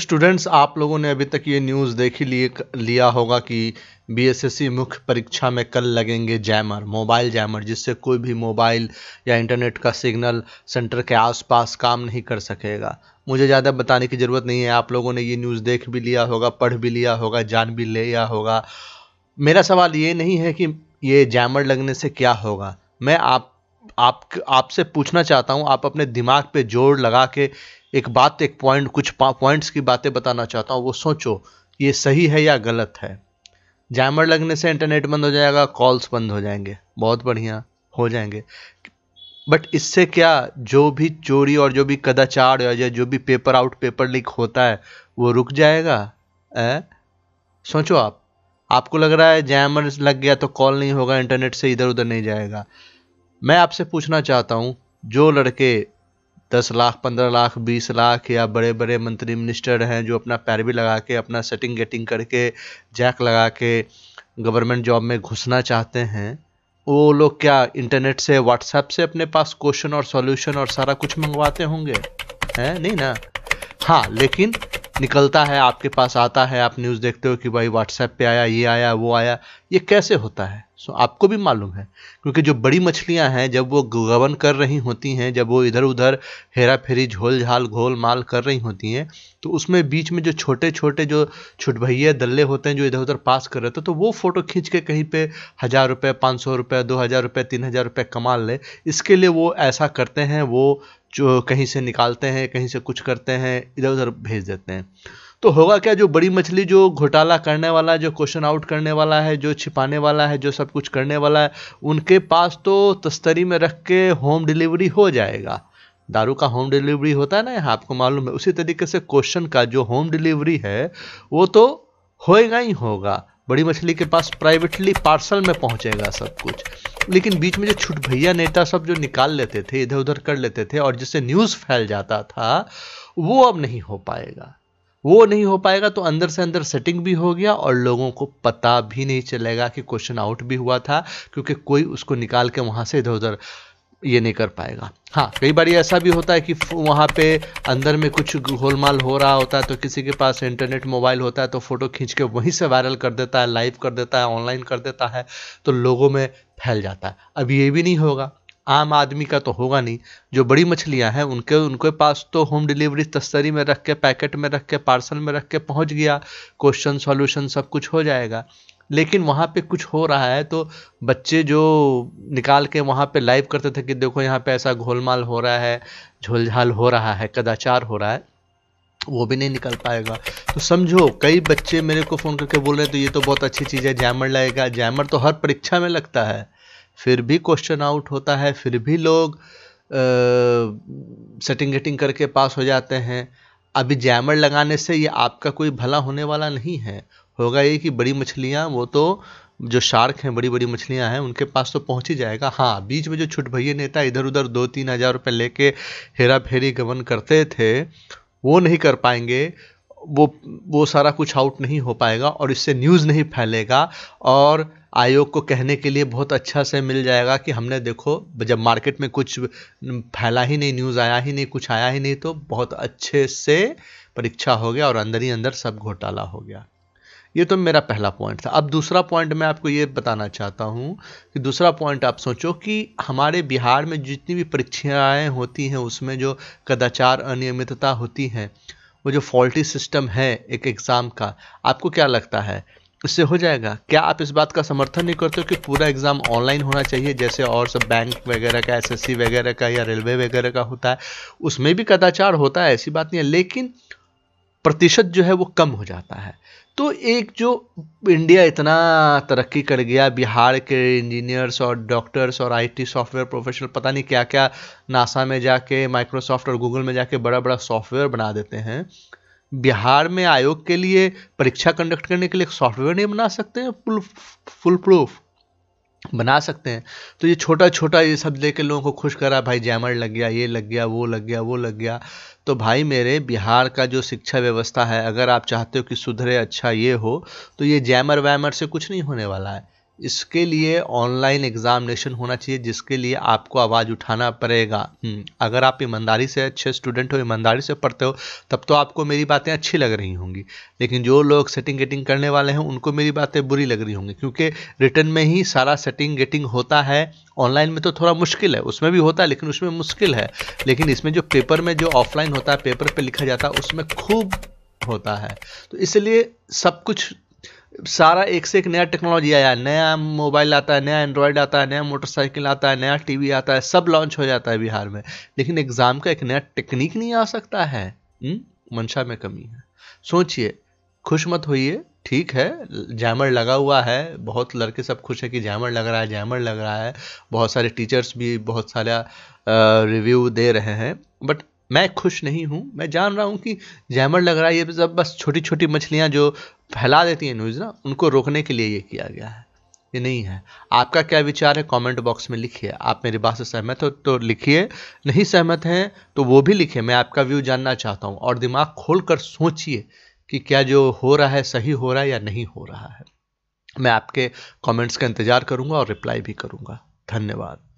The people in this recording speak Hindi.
स्टूडेंट्स आप लोगों ने अभी तक ये न्यूज़ ही लिए लिया होगा कि बीएसएससी e मुख्य परीक्षा में कल लगेंगे जैमर मोबाइल जैमर जिससे कोई भी मोबाइल या इंटरनेट का सिग्नल सेंटर के आसपास काम नहीं कर सकेगा मुझे ज़्यादा बताने की ज़रूरत नहीं है आप लोगों ने ये न्यूज़ देख भी लिया होगा पढ़ भी लिया होगा जान भी लिया होगा मेरा सवाल ये नहीं है कि ये जैमर लगने से क्या होगा मैं आप आप आपसे पूछना चाहता हूँ आप अपने दिमाग पे जोर लगा के एक बात एक पॉइंट कुछ पॉइंट्स की बातें बताना चाहता हूँ वो सोचो ये सही है या गलत है जैमर लगने से इंटरनेट बंद हो जाएगा कॉल्स बंद हो जाएंगे बहुत बढ़िया हो जाएंगे बट इससे क्या जो भी चोरी और जो भी कदाचार या जो भी पेपर आउट पेपर लीक होता है वो रुक जाएगा ए? सोचो आप आपको लग रहा है जैमर लग गया तो कॉल नहीं होगा इंटरनेट से इधर उधर नहीं जाएगा मैं आपसे पूछना चाहता हूँ जो लड़के दस लाख पंद्रह लाख बीस लाख या बड़े बड़े मंत्री मिनिस्टर हैं जो अपना पैरवी लगा के अपना सेटिंग गेटिंग करके जैक लगा के गवर्नमेंट जॉब में घुसना चाहते हैं वो लोग क्या इंटरनेट से व्हाट्सएप से अपने पास क्वेश्चन और सॉल्यूशन और सारा कुछ मंगवाते होंगे हैं नहीं ना हाँ लेकिन निकलता है आपके पास आता है आप न्यूज़ देखते हो कि भाई व्हाट्सएप पे आया ये आया वो आया ये कैसे होता है सो आपको भी मालूम है क्योंकि जो बड़ी मछलियां हैं जब वो गवन कर रही होती हैं जब वो इधर उधर हेरा फेरी झोल झाल घोल माल कर रही होती हैं तो उसमें बीच में जो छोटे छोटे जो छुटभैया दल्ले होते हैं जो इधर उधर पास कर रहे थे तो वो फ़ोटो खींच के कहीं पे हज़ार रुपये पाँच सौ रुपये दो हज़ार रुपये तीन हज़ार रुपये कमा ले इसके लिए वो ऐसा करते हैं वो जो कहीं से निकालते हैं कहीं से कुछ करते हैं इधर उधर भेज देते हैं तो होगा क्या जो बड़ी मछली जो घोटाला करने वाला है जो क्वेश्चन आउट करने वाला है जो छिपाने वाला है जो सब कुछ करने वाला है उनके पास तो तस्तरी में रख के होम डिलीवरी हो जाएगा दारू का होम डिलीवरी होता है ना यहाँ आपको मालूम है उसी तरीके से क्वेश्चन का जो होम डिलीवरी है वो तो होएगा ही होगा बड़ी मछली के पास प्राइवेटली पार्सल में पहुंचेगा सब कुछ लेकिन बीच में जो छुट भैया नेता सब जो निकाल लेते थे इधर उधर कर लेते थे और जिससे न्यूज़ फैल जाता था वो अब नहीं हो पाएगा वो नहीं हो पाएगा तो अंदर से अंदर सेटिंग भी हो गया और लोगों को पता भी नहीं चलेगा कि क्वेश्चन आउट भी हुआ था क्योंकि कोई उसको निकाल के वहाँ से इधर उधर ये नहीं कर पाएगा हाँ कई बार ऐसा भी होता है कि वहाँ पे अंदर में कुछ गोलमाल हो रहा होता है तो किसी के पास इंटरनेट मोबाइल होता है तो फ़ोटो खींच के वहीं से वायरल कर देता है लाइव कर देता है ऑनलाइन कर देता है तो लोगों में फैल जाता है अब ये भी नहीं होगा आम आदमी का तो होगा नहीं जो बड़ी मछलियाँ हैं उनके उनके पास तो होम डिलीवरी तस्तरी में रख के पैकेट में रख के पार्सल में रख के पहुँच गया क्वेश्चन सॉल्यूशन सब कुछ हो जाएगा लेकिन वहाँ पे कुछ हो रहा है तो बच्चे जो निकाल के वहाँ पे लाइव करते थे कि देखो यहाँ पे ऐसा घोलमाल हो रहा है झोलझाल हो रहा है कदाचार हो रहा है वो भी नहीं निकल पाएगा तो समझो कई बच्चे मेरे को फ़ोन करके बोल रहे हैं तो ये तो बहुत अच्छी चीज़ है जैमर लगेगा जैमर तो हर परीक्षा में लगता है फिर भी क्वेश्चन आउट होता है फिर भी लोग सेटिंग गेटिंग करके पास हो जाते हैं अभी जैमर लगाने से ये आपका कोई भला होने वाला नहीं है होगा ये कि बड़ी मछलियाँ वो तो जो शार्क हैं बड़ी बड़ी मछलियाँ हैं उनके पास तो पहुँच ही जाएगा हाँ बीच में जो छुट भैया नेता इधर उधर दो तीन हज़ार रुपये लेके हेरा फेरी गमन करते थे वो नहीं कर पाएंगे वो वो सारा कुछ आउट नहीं हो पाएगा और इससे न्यूज़ नहीं फैलेगा और आयोग को कहने के लिए बहुत अच्छा से मिल जाएगा कि हमने देखो जब मार्केट में कुछ फैला ही नहीं न्यूज़ आया ही नहीं कुछ आया ही नहीं तो बहुत अच्छे से परीक्षा हो गया और अंदर ही अंदर सब घोटाला हो गया ये तो मेरा पहला पॉइंट था अब दूसरा पॉइंट मैं आपको ये बताना चाहता हूँ कि दूसरा पॉइंट आप सोचो कि हमारे बिहार में जितनी भी परीक्षाएँ होती हैं उसमें जो कदाचार अनियमितता होती हैं वो जो फॉल्टी सिस्टम है एक एग्ज़ाम का आपको क्या लगता है इससे हो जाएगा क्या आप इस बात का समर्थन नहीं करते हो कि पूरा एग्ज़ाम ऑनलाइन होना चाहिए जैसे और सब बैंक वगैरह का एसएससी वगैरह का या रेलवे वगैरह का होता है उसमें भी कदाचार होता है ऐसी बात नहीं है लेकिन प्रतिशत जो है वो कम हो जाता है तो एक जो इंडिया इतना तरक्की कर गया बिहार के इंजीनियर्स और डॉक्टर्स और आईटी सॉफ्टवेयर प्रोफेशनल पता नहीं क्या क्या नासा में जाके माइक्रोसॉफ्ट और गूगल में जाके बड़ा बड़ा सॉफ्टवेयर बना देते हैं बिहार में आयोग के लिए परीक्षा कंडक्ट करने के लिए एक सॉफ्टवेयर नहीं बना सकते फुल फुल प्रूफ बना सकते हैं तो ये छोटा छोटा ये सब लेके लोगों को खुश करा भाई जैमर लग गया ये लग गया वो लग गया वो लग गया तो भाई मेरे बिहार का जो शिक्षा व्यवस्था है अगर आप चाहते हो कि सुधरे अच्छा ये हो तो ये जैमर वैमर से कुछ नहीं होने वाला है इसके लिए ऑनलाइन एग्ज़ामिनेशन होना चाहिए जिसके लिए आपको आवाज़ उठाना पड़ेगा हम्म, अगर आप ईमानदारी से अच्छे स्टूडेंट हो ईमानदारी से पढ़ते हो तब तो आपको मेरी बातें अच्छी लग रही होंगी लेकिन जो लोग सेटिंग गेटिंग करने वाले हैं उनको मेरी बातें बुरी लग रही होंगी क्योंकि रिटर्न में ही सारा सेटिंग गेटिंग होता है ऑनलाइन में तो थोड़ा मुश्किल है उसमें भी होता है लेकिन उसमें मुश्किल है लेकिन इसमें जो पेपर में जो ऑफलाइन होता है पेपर पर लिखा जाता है उसमें खूब होता है तो इसलिए सब कुछ सारा एक से एक नया टेक्नोलॉजी आया नया मोबाइल आता है नया एंड्रॉयड आता है नया मोटरसाइकिल आता है नया टीवी आता है सब लॉन्च हो जाता है बिहार में लेकिन एग्ज़ाम का एक नया टेक्निक नहीं आ सकता है हम्म? मंशा में कमी है सोचिए खुश मत होइए ठीक है जैमर लगा हुआ है बहुत लड़के सब खुश हैं कि जैमर लग रहा है जैमर लग रहा है बहुत सारे टीचर्स भी बहुत सारा रिव्यू दे रहे हैं बट मैं खुश नहीं हूँ मैं जान रहा हूँ कि जैमर लग रहा है ये सब बस छोटी छोटी मछलियाँ जो फैला देती हैं न्यूज़ ना उनको रोकने के लिए ये किया गया है ये नहीं है आपका क्या विचार है कमेंट बॉक्स में लिखिए आप मेरी बात से सहमत हो तो लिखिए नहीं सहमत हैं तो वो भी लिखिए मैं आपका व्यू जानना चाहता हूँ और दिमाग खोल कर सोचिए कि क्या जो हो रहा है सही हो रहा है या नहीं हो रहा है मैं आपके कमेंट्स का इंतज़ार करूँगा और रिप्लाई भी करूँगा धन्यवाद